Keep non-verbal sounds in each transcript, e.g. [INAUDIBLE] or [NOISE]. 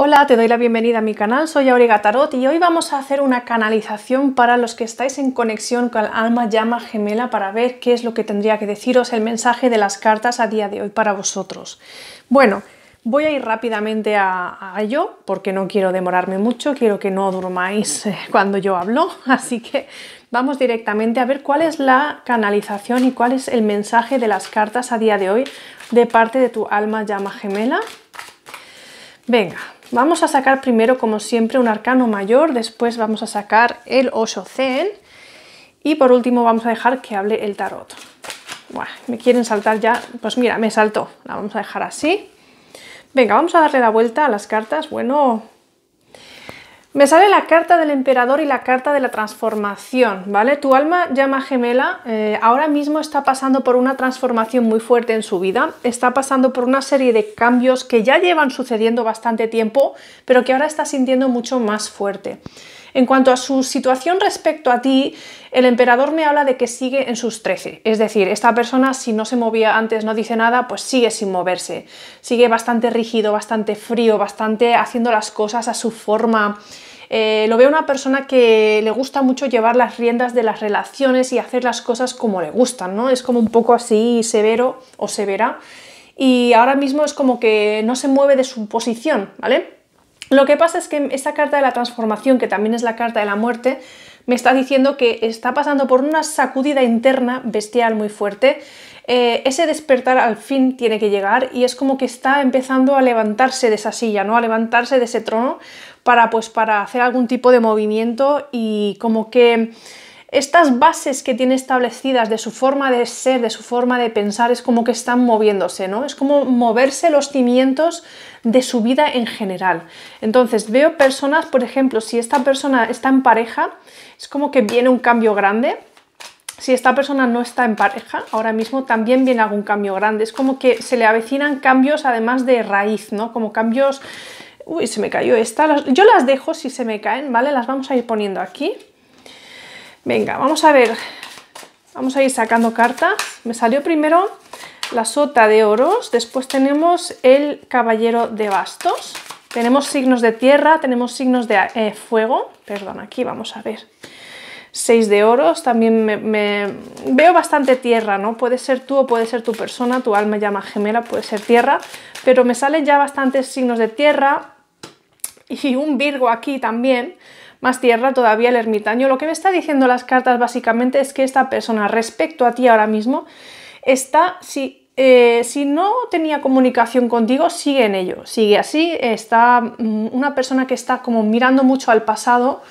Hola, te doy la bienvenida a mi canal, soy Auriga Tarot y hoy vamos a hacer una canalización para los que estáis en conexión con el alma llama gemela para ver qué es lo que tendría que deciros el mensaje de las cartas a día de hoy para vosotros. Bueno, voy a ir rápidamente a, a ello porque no quiero demorarme mucho, quiero que no durmáis eh, cuando yo hablo, [LAUGHS] así que vamos directamente a ver cuál es la canalización y cuál es el mensaje de las cartas a día de hoy de parte de tu alma llama gemela. Venga, Vamos a sacar primero, como siempre, un arcano mayor, después vamos a sacar el Osho Zen y por último vamos a dejar que hable el tarot. me quieren saltar ya, pues mira, me saltó, la vamos a dejar así. Venga, vamos a darle la vuelta a las cartas, bueno, me sale la carta del emperador y la carta de la transformación, ¿vale? Tu alma llama gemela eh, ahora mismo está pasando por una transformación muy fuerte en su vida, está pasando por una serie de cambios que ya llevan sucediendo bastante tiempo, pero que ahora está sintiendo mucho más fuerte. En cuanto a su situación respecto a ti, el emperador me habla de que sigue en sus 13. Es decir, esta persona si no se movía antes, no dice nada, pues sigue sin moverse. Sigue bastante rígido, bastante frío, bastante haciendo las cosas a su forma. Eh, lo veo una persona que le gusta mucho llevar las riendas de las relaciones y hacer las cosas como le gustan, ¿no? Es como un poco así severo o severa. Y ahora mismo es como que no se mueve de su posición, ¿vale? Lo que pasa es que esta carta de la transformación, que también es la carta de la muerte, me está diciendo que está pasando por una sacudida interna bestial muy fuerte. Eh, ese despertar al fin tiene que llegar y es como que está empezando a levantarse de esa silla, ¿no? A levantarse de ese trono para, pues, para hacer algún tipo de movimiento y como que estas bases que tiene establecidas de su forma de ser, de su forma de pensar, es como que están moviéndose, ¿no? Es como moverse los cimientos de su vida en general. Entonces, veo personas, por ejemplo, si esta persona está en pareja, es como que viene un cambio grande. Si esta persona no está en pareja, ahora mismo también viene algún cambio grande. Es como que se le avecinan cambios además de raíz, ¿no? Como cambios... Uy, se me cayó esta. Yo las dejo si se me caen, ¿vale? Las vamos a ir poniendo aquí. Venga, vamos a ver. Vamos a ir sacando cartas. Me salió primero la sota de oros, después tenemos el caballero de bastos, tenemos signos de tierra, tenemos signos de eh, fuego, perdón, aquí vamos a ver. seis de oros, también me, me, veo bastante tierra, ¿no? Puede ser tú o puede ser tu persona, tu alma llama gemela, puede ser tierra, pero me salen ya bastantes signos de tierra y un Virgo aquí también, más tierra todavía el ermitaño. Lo que me está diciendo las cartas básicamente es que esta persona respecto a ti ahora mismo está, si, eh, si no tenía comunicación contigo, sigue en ello, sigue así, está mm, una persona que está como mirando mucho al pasado,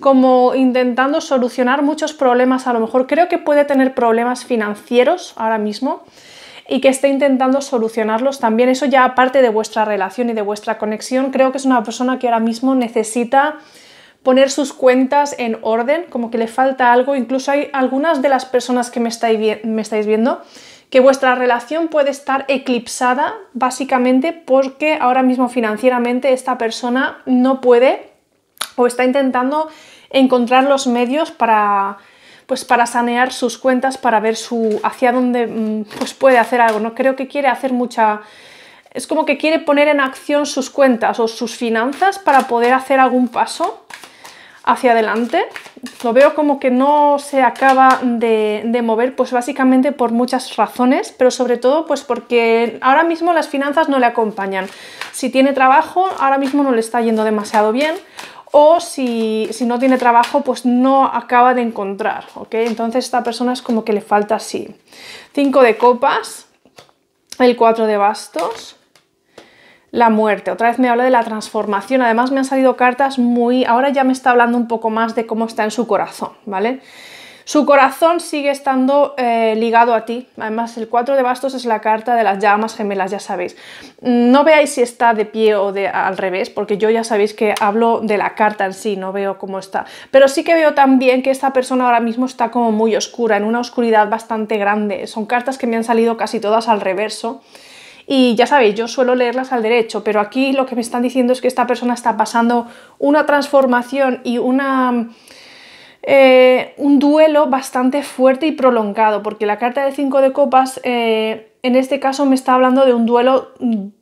como intentando solucionar muchos problemas, a lo mejor creo que puede tener problemas financieros ahora mismo y que esté intentando solucionarlos también. Eso ya aparte de vuestra relación y de vuestra conexión, creo que es una persona que ahora mismo necesita poner sus cuentas en orden, como que le falta algo. Incluso hay algunas de las personas que me estáis, viendo que vuestra relación puede estar eclipsada básicamente porque ahora mismo financieramente esta persona no puede o está intentando encontrar los medios para pues para sanear sus cuentas, para ver su hacia dónde mm, pues puede hacer algo. No creo que quiere hacer mucha es como que quiere poner en acción sus cuentas o sus finanzas para poder hacer algún paso hacia adelante. Lo veo como que no se acaba de, mover, pues básicamente por muchas razones, pero sobre todo pues porque ahora mismo las finanzas no le acompañan. Si tiene trabajo, ahora mismo no le está yendo demasiado bien. O si, no tiene trabajo, pues no acaba de encontrar, ¿ok? Entonces esta persona es como que le falta así. 5 de copas, el 4 de bastos, la muerte. Otra vez me habla de la transformación. Además me han salido cartas muy... Ahora ya me está hablando un poco más de cómo está en su corazón, ¿vale? Su corazón sigue estando eh, ligado a ti. Además, el 4 de bastos es la carta de las llamas gemelas, ya sabéis. No veáis si está de pie o de al revés, porque yo ya sabéis que hablo de la carta en sí, no veo cómo está. Pero sí que veo también que esta persona ahora mismo está como muy oscura, en una oscuridad bastante grande. Son cartas que me han salido casi todas al reverso. Y ya sabéis, yo suelo leerlas al derecho, pero aquí lo que me están diciendo es que esta persona está pasando una transformación y una... Eh, un duelo bastante fuerte y prolongado, porque la carta de cinco de copas eh, en este caso me está hablando de un duelo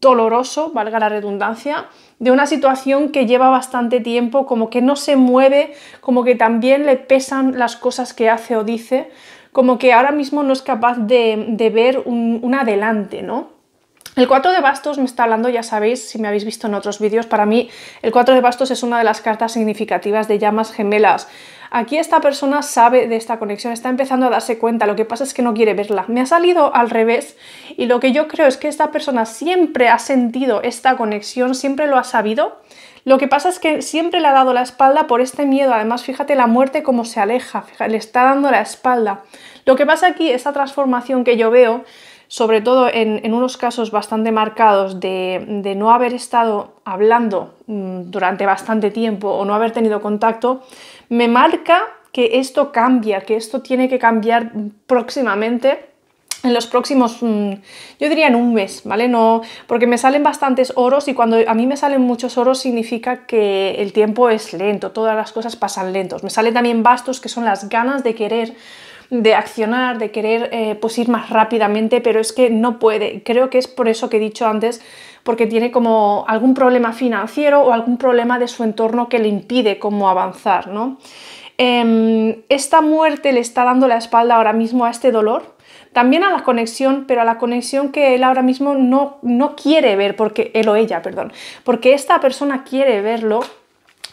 doloroso, valga la redundancia, de una situación que lleva bastante tiempo, como que no se mueve, como que también le pesan las cosas que hace o dice, como que ahora mismo no es capaz de, ver un, un adelante, ¿no? El 4 de bastos me está hablando, ya sabéis, si me habéis visto en otros vídeos, para mí el 4 de bastos es una de las cartas significativas de llamas gemelas. Aquí esta persona sabe de esta conexión, está empezando a darse cuenta, lo que pasa es que no quiere verla. Me ha salido al revés y lo que yo creo es que esta persona siempre ha sentido esta conexión, siempre lo ha sabido. Lo que pasa es que siempre le ha dado la espalda por este miedo. Además, fíjate la muerte como se aleja, le está dando la espalda. Lo que pasa aquí, esta transformación que yo veo, sobre todo en, unos casos bastante marcados de, no haber estado hablando mm, durante bastante tiempo o no haber tenido contacto, me marca que esto cambia, que esto tiene que cambiar próximamente en los próximos, mm, yo diría en un mes, ¿vale? No, porque me salen bastantes oros y cuando a mí me salen muchos oros significa que el tiempo es lento, todas las cosas pasan lentos. Me salen también bastos que son las ganas de querer de accionar, de querer eh, pues ir más rápidamente, pero es que no puede. Creo que es por eso que he dicho antes, porque tiene como algún problema financiero o algún problema de su entorno que le impide como avanzar, ¿no? Em, esta muerte le está dando la espalda ahora mismo a este dolor, también a la conexión, pero a la conexión que él ahora mismo no, no quiere ver, porque él o ella, perdón, porque esta persona quiere verlo,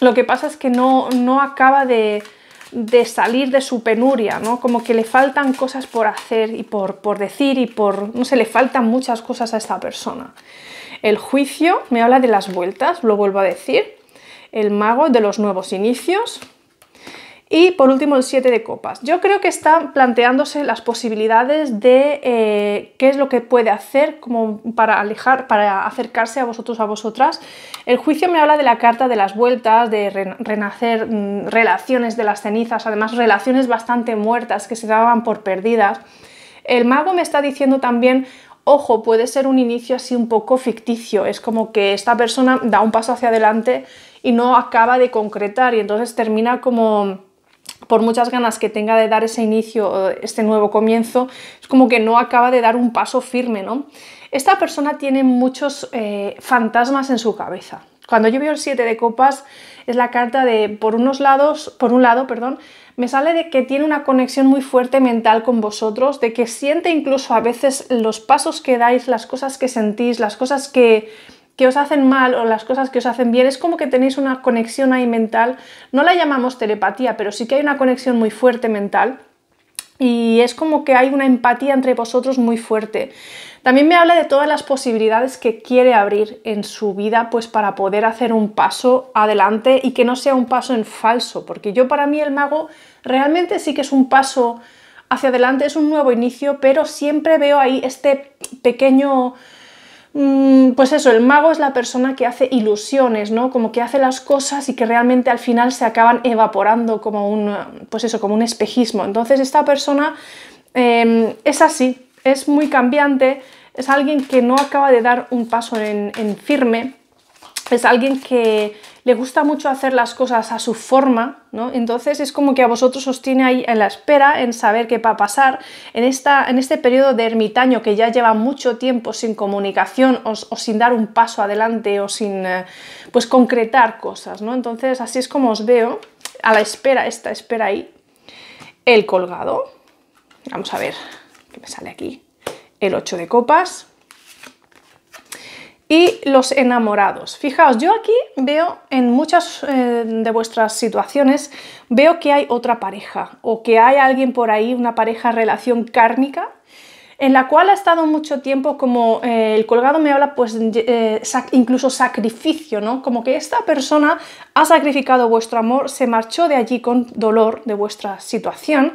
lo que pasa es que no, no acaba de, de salir de su penuria, ¿no? Como que le faltan cosas por hacer y por, por decir y por, no sé, le faltan muchas cosas a esta persona. El juicio me habla de las vueltas, lo vuelvo a decir. El mago de los nuevos inicios, y por último, el 7 de copas. Yo creo que está planteándose las posibilidades de eh, qué es lo que puede hacer como para alejar, para acercarse a vosotros, a vosotras. El juicio me habla de la carta de las vueltas, de renacer mm, relaciones de las cenizas, además relaciones bastante muertas que se daban por perdidas. El mago me está diciendo también ojo, puede ser un inicio así un poco ficticio, es como que esta persona da un paso hacia adelante y no acaba de concretar y entonces termina como por muchas ganas que tenga de dar ese inicio, eh, este nuevo comienzo, es como que no acaba de dar un paso firme, ¿no? Esta persona tiene muchos eh, fantasmas en su cabeza. Cuando yo veo el 7 de copas, es la carta de, por unos lados, por un lado, perdón, me sale de que tiene una conexión muy fuerte mental con vosotros, de que siente incluso a veces los pasos que dais, las cosas que sentís, las cosas que, que os hacen mal o las cosas que os hacen bien, es como que tenéis una conexión ahí mental, no la llamamos telepatía, pero sí que hay una conexión muy fuerte mental y es como que hay una empatía entre vosotros muy fuerte. También me habla de todas las posibilidades que quiere abrir en su vida pues para poder hacer un paso adelante y que no sea un paso en falso, porque yo para mí el mago realmente sí que es un paso hacia adelante, es un nuevo inicio, pero siempre veo ahí este pequeño Mm, pues eso, el mago es la persona que hace ilusiones, ¿no? Como que hace las cosas y que realmente al final se acaban evaporando como un, pues eso, como un espejismo. Entonces esta persona em, es así, es muy cambiante, es alguien que no acaba de dar un paso en firme, es alguien que, le gusta mucho hacer las cosas a su forma, ¿no? Entonces es como que a vosotros os tiene ahí en la espera, en saber qué va a pasar. En, esta, en este periodo de ermitaño que ya lleva mucho tiempo sin comunicación o, sin dar un paso adelante o sin eh, pues concretar cosas, ¿no? Entonces así es como os veo, a la espera, esta espera ahí. El colgado, vamos a ver qué me sale aquí, el 8 de copas, y los enamorados. Fijaos, yo aquí veo en muchas eh, de vuestras situaciones, veo que hay otra pareja o que hay alguien por ahí, una pareja relación kármica, en la cual ha estado mucho tiempo como eh, el colgado me habla, pues eh, incluso sacrificio, ¿no? Como que esta persona ha sacrificado vuestro amor, se marchó de allí con dolor de vuestra situación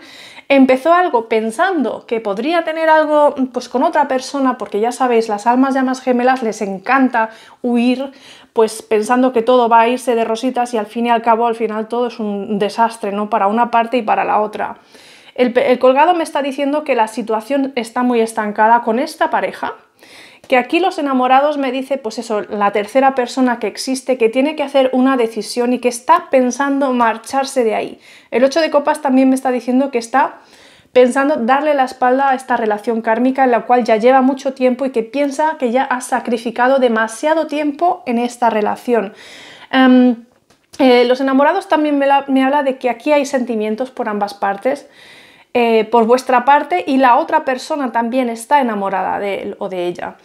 empezó algo pensando que podría tener algo pues con otra persona, porque ya sabéis, las almas llamas gemelas les encanta huir, pues pensando que todo va a irse de rositas y al fin y al cabo, al final todo es un desastre, ¿no? Para una parte y para la otra. el colgado me está diciendo que la situación está muy estancada con esta pareja que aquí los enamorados me dice, pues eso, la tercera persona que existe, que tiene que hacer una decisión y que está pensando marcharse de ahí. El 8 de copas también me está diciendo que está pensando darle la espalda a esta relación kármica en la cual ya lleva mucho tiempo y que piensa que ya ha sacrificado demasiado tiempo en esta relación. Em, eh, los enamorados también me, me, habla de que aquí hay sentimientos por ambas partes, eh, por vuestra parte y la otra persona también está enamorada de él o de ella.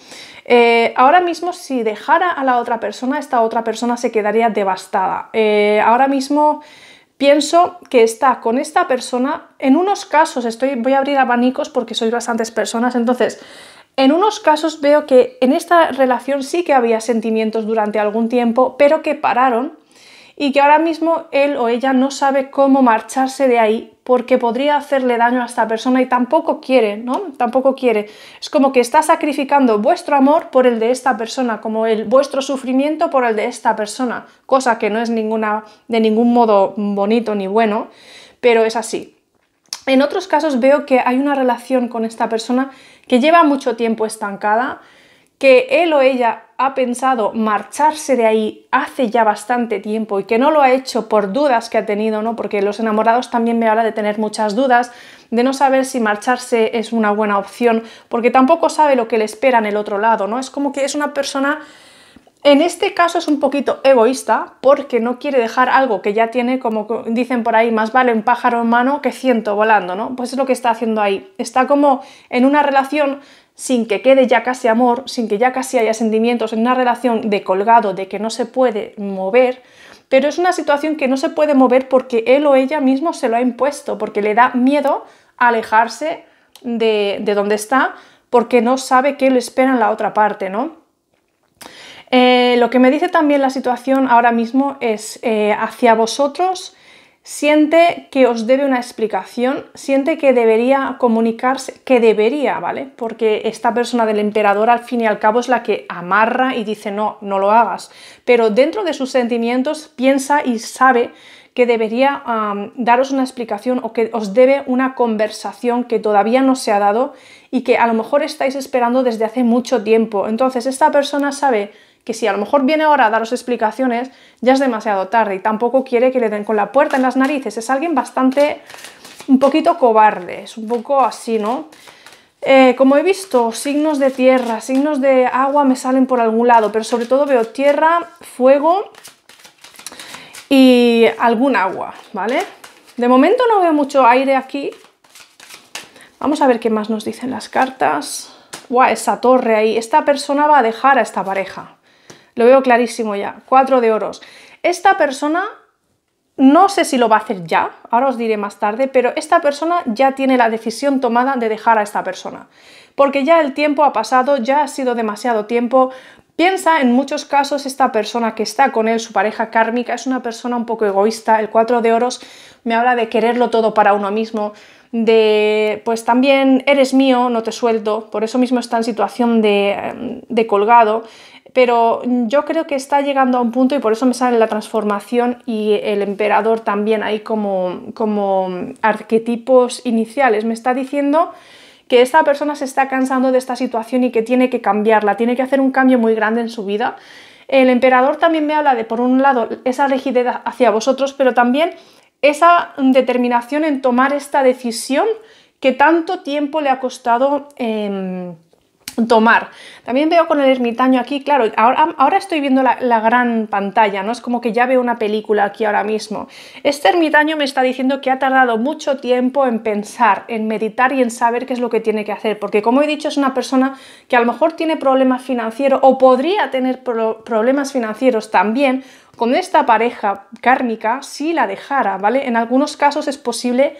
Eh, ahora mismo si dejara a la otra persona, esta otra persona se quedaría devastada. Eh, ahora mismo pienso que está con esta persona, en unos casos, estoy, voy a abrir abanicos porque sois bastantes personas, entonces en unos casos veo que en esta relación sí que había sentimientos durante algún tiempo, pero que pararon y que ahora mismo él o ella no sabe cómo marcharse de ahí porque podría hacerle daño a esta persona y tampoco quiere, ¿no? Tampoco quiere. Es como que está sacrificando vuestro amor por el de esta persona, como el vuestro sufrimiento por el de esta persona, cosa que no es ninguna de ningún modo bonito ni bueno, pero es así. En otros casos veo que hay una relación con esta persona que lleva mucho tiempo estancada, que él o ella ha pensado marcharse de ahí hace ya bastante tiempo y que no lo ha hecho por dudas que ha tenido, ¿no? Porque los enamorados también me habla de tener muchas dudas, de no saber si marcharse es una buena opción, porque tampoco sabe lo que le espera en el otro lado, ¿no? Es como que es una persona en este caso es un poquito egoísta porque no quiere dejar algo que ya tiene, como dicen por ahí, más vale un pájaro en mano que ciento volando, ¿no? Pues es lo que está haciendo ahí. Está como en una relación sin que quede ya casi amor, sin que ya casi haya sentimientos, en una relación de colgado, de que no se puede mover, pero es una situación que no se puede mover porque él o ella mismo se lo ha impuesto, porque le da miedo alejarse de, donde está, porque no sabe qué le espera en la otra parte, ¿no? Eh, lo que me dice también la situación ahora mismo es eh, hacia vosotros siente que os debe una explicación, siente que debería comunicarse, que debería, ¿vale? Porque esta persona del emperador al fin y al cabo es la que amarra y dice no, no lo hagas. Pero dentro de sus sentimientos piensa y sabe que debería daros una explicación o que os debe una conversación que todavía no se ha dado y que a lo mejor estáis esperando desde hace mucho tiempo. Entonces esta persona sabe que si a lo mejor viene ahora a daros explicaciones, ya es demasiado tarde y tampoco quiere que le den con la puerta en las narices. Es alguien bastante, un poquito cobarde, es un poco así, ¿no? Eh, como he visto, signos de tierra, signos de agua me salen por algún lado, pero sobre todo veo tierra, fuego y algún agua, ¿vale? De momento no veo mucho aire aquí. Vamos a ver qué más nos dicen las cartas. ¡Guau! Esa torre ahí. Esta persona va a dejar a esta pareja. Lo veo clarísimo ya. Cuatro de oros. Esta persona, no sé si lo va a hacer ya, ahora os diré más tarde, pero esta persona ya tiene la decisión tomada de dejar a esta persona. Porque ya el tiempo ha pasado, ya ha sido demasiado tiempo, Piensa, en muchos casos, esta persona que está con él, su pareja kármica, es una persona un poco egoísta. El cuatro de oros me habla de quererlo todo para uno mismo, de, pues también eres mío, no te suelto, por eso mismo está en situación de, em, de colgado pero yo creo que está llegando a un punto y por eso me sale la transformación y el emperador también ahí como, como arquetipos iniciales. Me está diciendo que esta persona se está cansando de esta situación y que tiene que cambiarla, tiene que hacer un cambio muy grande en su vida. El emperador también me habla de, por un lado, esa rigidez hacia vosotros, pero también esa determinación en tomar esta decisión que tanto tiempo le ha costado... Em, tomar. También veo con el ermitaño aquí, claro, ahora, ahora estoy viendo la, gran pantalla, ¿no? Es como que ya veo una película aquí ahora mismo. Este ermitaño me está diciendo que ha tardado mucho tiempo en pensar, en meditar y en saber qué es lo que tiene que hacer, porque como he dicho, es una persona que a lo mejor tiene problemas financieros o podría tener problemas financieros también con esta pareja kármica si la dejara, ¿vale? En algunos casos es posible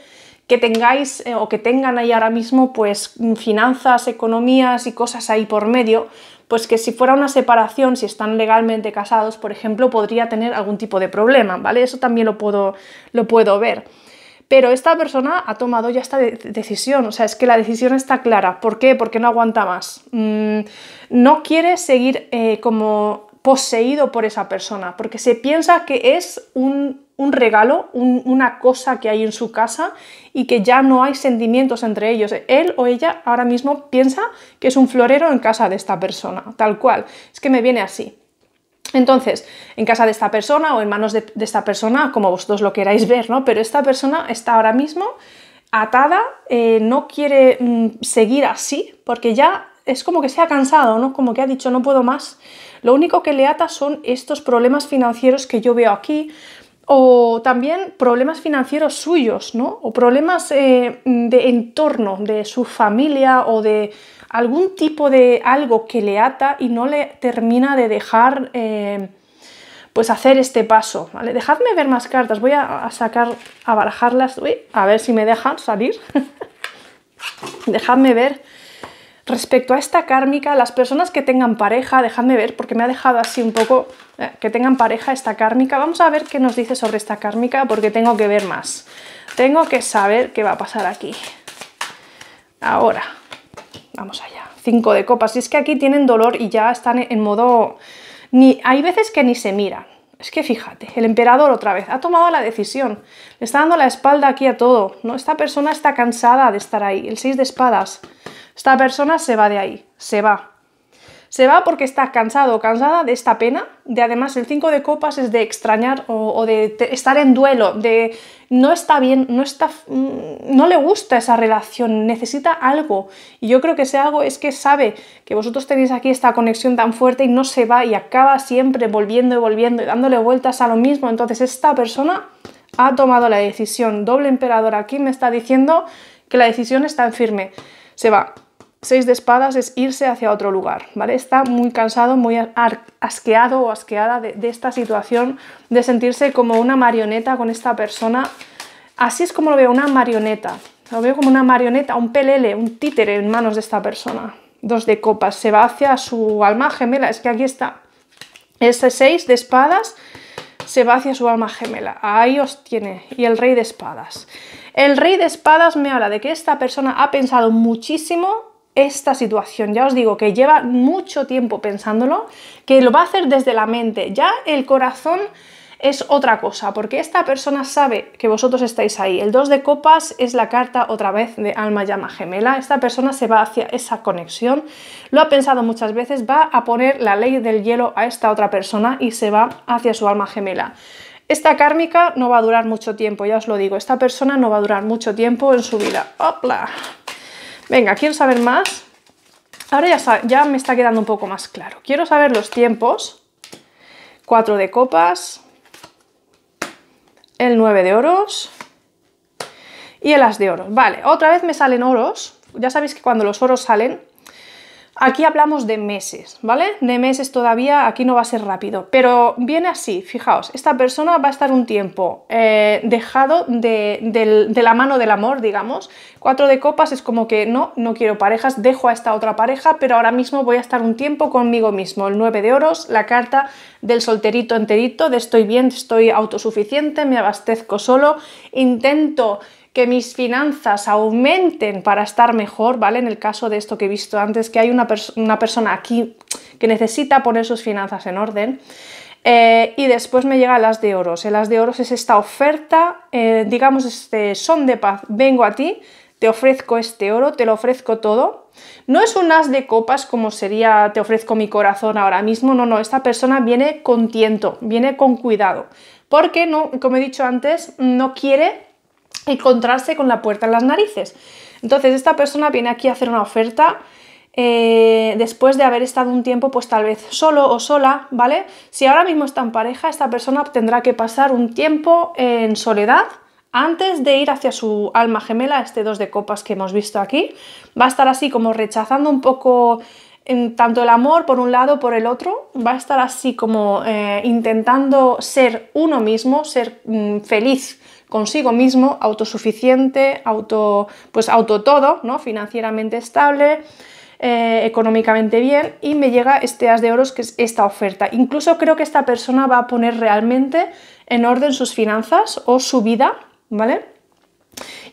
que tengáis eh, o que tengan ahí ahora mismo pues mm, finanzas, economías y cosas ahí por medio, pues que si fuera una separación, si están legalmente casados, por ejemplo, podría tener algún tipo de problema, ¿vale? Eso también lo puedo, lo puedo ver. Pero esta persona ha tomado ya esta decisión, o sea, es que la decisión está clara. ¿Por qué? Porque no aguanta más. Mm, no quiere seguir eh, como poseído por esa persona, porque se piensa que es un un regalo, una cosa que hay en su casa y que ya no hay sentimientos entre ellos. Él o ella ahora mismo piensa que es un florero en casa de esta persona, tal cual. Es que me viene así. Entonces, en casa de esta persona o en manos de, esta persona, como vosotros lo queráis ver, ¿no? Pero esta persona está ahora mismo atada, eh, no quiere mm, seguir así, porque ya es como que se ha cansado, ¿no? Como que ha dicho, no puedo más. Lo único que le ata son estos problemas financieros que yo veo aquí, o también problemas financieros suyos, ¿no? O problemas eh, de entorno, de su familia o de algún tipo de algo que le ata y no le termina de dejar, eh, pues hacer este paso, ¿vale? Dejadme ver más cartas, voy a, sacar, a barajarlas, a ver si me dejan salir. [LAUGHS] Dejadme ver Respecto a esta kármica, las personas que tengan pareja, dejadme ver porque me ha dejado así un poco, eh, que tengan pareja esta kármica, vamos a ver qué nos dice sobre esta kármica porque tengo que ver más, tengo que saber qué va a pasar aquí. Ahora, vamos allá, Cinco de copas, y es que aquí tienen dolor y ya están en modo, ni hay veces que ni se mira. es que fíjate, el emperador otra vez ha tomado la decisión, le está dando la espalda aquí a todo, ¿no? esta persona está cansada de estar ahí, el 6 de espadas, esta persona se va de ahí, se va. Se va porque está cansado o cansada de esta pena, de además el 5 de copas es de extrañar o, de estar en duelo, de no está bien, no, está, mm, no le gusta esa relación, necesita algo. Y yo creo que ese algo es que sabe que vosotros tenéis aquí esta conexión tan fuerte y no se va y acaba siempre volviendo y volviendo y dándole vueltas a lo mismo. Entonces esta persona ha tomado la decisión. Doble emperador aquí me está diciendo que la decisión está en firme. Se va. 6 de espadas es irse hacia otro lugar, ¿vale? Está muy cansado, muy asqueado o asqueada de, esta situación, de sentirse como una marioneta con esta persona. Así es como lo veo, una marioneta. Lo veo como una marioneta, un pelele, un títere en manos de esta persona. Dos de copas, se va hacia su alma gemela, es que aquí está. Ese seis de espadas se va hacia su alma gemela. Ahí os tiene. Y el rey de espadas. El rey de espadas me habla de que esta persona ha pensado muchísimo esta situación. Ya os digo que lleva mucho tiempo pensándolo, que lo va a hacer desde la mente. Ya el corazón es otra cosa, porque esta persona sabe que vosotros estáis ahí. El 2 de copas es la carta otra vez de alma llama gemela. Esta persona se va hacia esa conexión, lo ha pensado muchas veces, va a poner la ley del hielo a esta otra persona y se va hacia su alma gemela. Esta kármica no va a durar mucho tiempo, ya os lo digo, esta persona no va a durar mucho tiempo en su vida. ¡Opla! Venga, quiero saber más. Ahora ya, me está quedando un poco más claro. Quiero saber los tiempos. 4 de copas, el 9 de oros y el as de oros. Vale, otra vez me salen oros. Ya sabéis que cuando los oros salen Aquí hablamos de meses, ¿vale? De meses todavía, aquí no va a ser rápido, pero viene así, fijaos, esta persona va a estar un tiempo eh, dejado de, la mano del amor, digamos. Cuatro de copas es como que no, no quiero parejas, dejo a esta otra pareja, pero ahora mismo voy a estar un tiempo conmigo mismo. El nueve de oros, la carta del solterito enterito, de estoy bien, estoy autosuficiente, me abastezco solo, intento que mis finanzas aumenten para estar mejor, ¿vale? En el caso de esto que he visto antes, que hay una, una persona aquí que necesita poner sus finanzas en orden. Eh, y después me llega el as de oros. El as de oros es esta oferta, eh, digamos, este son de paz. Vengo a ti, te ofrezco este oro, te lo ofrezco todo. No es un as de copas como sería te ofrezco mi corazón ahora mismo, no, no, esta persona viene con tiento, viene con cuidado, porque no, como he dicho antes, no quiere encontrarse con la puerta en las narices. Entonces esta persona viene aquí a hacer una oferta eh, después de haber estado un tiempo pues tal vez solo o sola, ¿vale? Si ahora mismo está en pareja, esta persona tendrá que pasar un tiempo en soledad antes de ir hacia su alma gemela, este dos de copas que hemos visto aquí. Va a estar así como rechazando un poco tanto el amor por un lado, por el otro, va a estar así como eh, intentando ser uno mismo, ser mm, feliz consigo mismo, autosuficiente, auto, pues auto todo, ¿no? financieramente estable, eh, económicamente bien y me llega este as de oros que es esta oferta. Incluso creo que esta persona va a poner realmente en orden sus finanzas o su vida, ¿vale?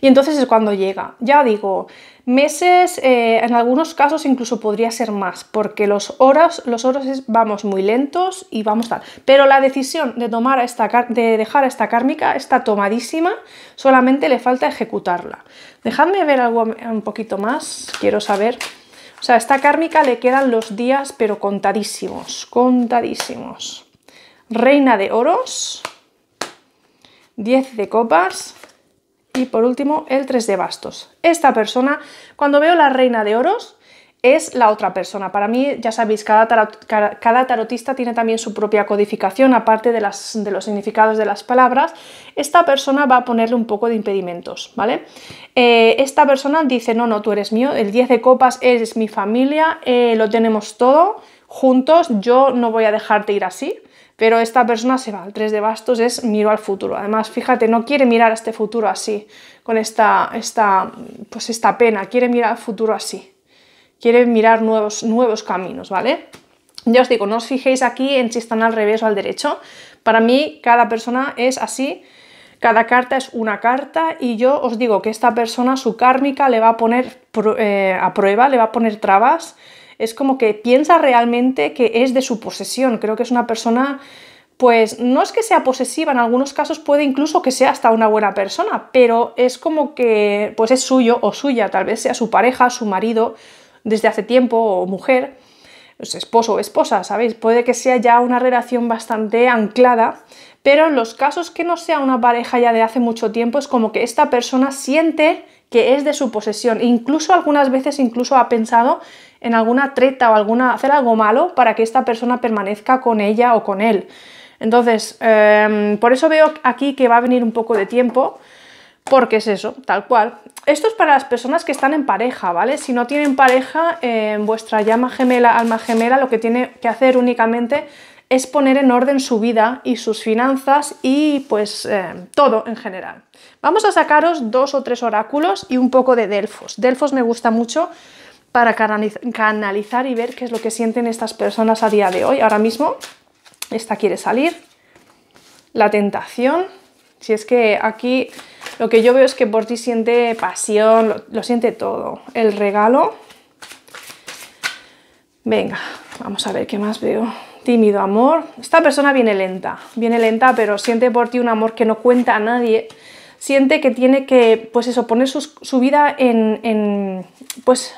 Y entonces es cuando llega. Ya digo, meses, eh, en algunos casos incluso podría ser más, porque los horas, los vamos muy lentos y vamos tal. Pero la decisión de, tomar esta, de dejar esta kármica está tomadísima, solamente le falta ejecutarla. Dejadme ver algo un poquito más, quiero saber. O sea, a esta kármica le quedan los días, pero contadísimos, contadísimos. Reina de oros, 10 de copas, y por último, el 3 de bastos. Esta persona, cuando veo la reina de oros, es la otra persona. Para mí, ya sabéis, cada, cada tarotista tiene también su propia codificación, aparte de, los significados de las palabras. Esta persona va a ponerle un poco de impedimentos, ¿vale? Eh, esta persona dice, no, no, tú eres mío, el 10 de copas es mi familia, eh, lo tenemos todo juntos, yo no voy a dejarte ir así. Pero esta persona se va, el 3 de bastos es miro al futuro. Además, fíjate, no quiere mirar este futuro así, con esta, esta, pues esta pena, quiere mirar al futuro así. Quiere mirar nuevos, nuevos caminos, ¿vale? Ya os digo, no os fijéis aquí en si están al revés o al derecho. Para mí, cada persona es así, cada carta es una carta y yo os digo que esta persona, su kármica, le va a poner eh, a prueba, le va a poner trabas es como que piensa realmente que es de su posesión. Creo que es una persona, pues no es que sea posesiva, en algunos casos puede incluso que sea hasta una buena persona, pero es como que pues es suyo o suya, tal vez sea su pareja, su marido desde hace tiempo o mujer, esposo o esposa, ¿sabéis? Puede que sea ya una relación bastante anclada, pero en los casos que no sea una pareja ya de hace mucho tiempo es como que esta persona siente que es de su posesión. Incluso algunas veces incluso ha pensado en alguna treta o alguna, hacer algo malo para que esta persona permanezca con ella o con él. Entonces, em, por eso veo aquí que va a venir un poco de tiempo, porque es eso, tal cual. Esto es para las personas que están en pareja, ¿vale? Si no tienen pareja, en em, vuestra llama gemela, alma gemela, lo que tiene que hacer únicamente es poner en orden su vida y sus finanzas y pues em, todo en general. Vamos a sacaros dos o tres oráculos y un poco de Delfos. Delfos me gusta mucho para canalizar y ver qué es lo que sienten estas personas a día de hoy. Ahora mismo, esta quiere salir. La tentación. Si es que aquí lo que yo veo es que por ti siente pasión, lo, siente todo. El regalo. Venga, vamos a ver qué más veo. Tímido amor. Esta persona viene lenta, viene lenta, pero siente por ti un amor que no cuenta a nadie siente que tiene que, pues eso, poner su vida en, en, pues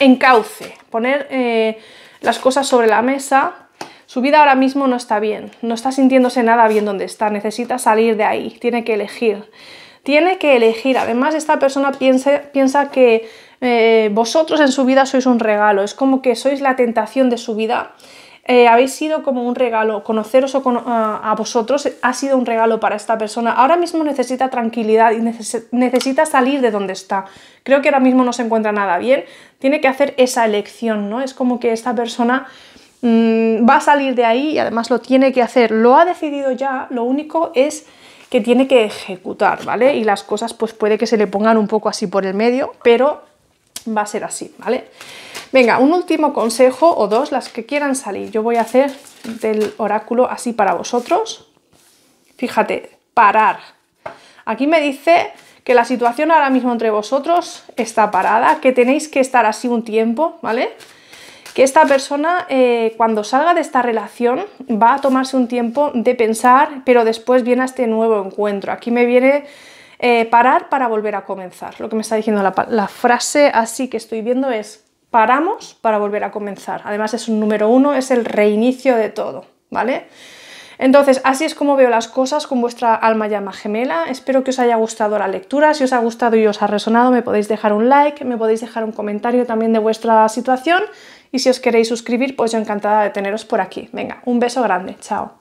encauce, poner eh, las cosas sobre la mesa. Su vida ahora mismo no está bien, no está sintiéndose nada bien donde está, necesita salir de ahí, tiene que elegir. Tiene que elegir, además esta persona piensa que eh, vosotros en su vida sois un regalo, es como que sois la tentación de su vida eh, habéis sido como un regalo, conoceros a, vosotros ha sido un regalo para esta persona. Ahora mismo necesita tranquilidad y necesita salir de donde está. Creo que ahora mismo no se encuentra nada bien, tiene que hacer esa elección, ¿no? Es como que esta persona mm, va a salir de ahí y además lo tiene que hacer. Lo ha decidido ya, lo único es que tiene que ejecutar, ¿vale? Y las cosas pues puede que se le pongan un poco así por el medio, pero va a ser así, ¿vale? Venga, un último consejo o dos, las que quieran salir. Yo voy a hacer del oráculo así para vosotros. Fíjate, parar. Aquí me dice que la situación ahora mismo entre vosotros está parada, que tenéis que estar así un tiempo, ¿vale? Que esta persona eh, cuando salga de esta relación va a tomarse un tiempo de pensar, pero después viene a este nuevo encuentro. Aquí me viene eh, parar para volver a comenzar. Lo que me está diciendo la, la frase así que estoy viendo es paramos para volver a comenzar. Además es un número uno, es el reinicio de todo, ¿vale? Entonces, así es como veo las cosas con vuestra alma llama gemela. Espero que os haya gustado la lectura. Si os ha gustado y os ha resonado, me podéis dejar un like, me podéis dejar un comentario también de vuestra situación. Y si os queréis suscribir, pues yo encantada de teneros por aquí. Venga, un beso grande. Chao.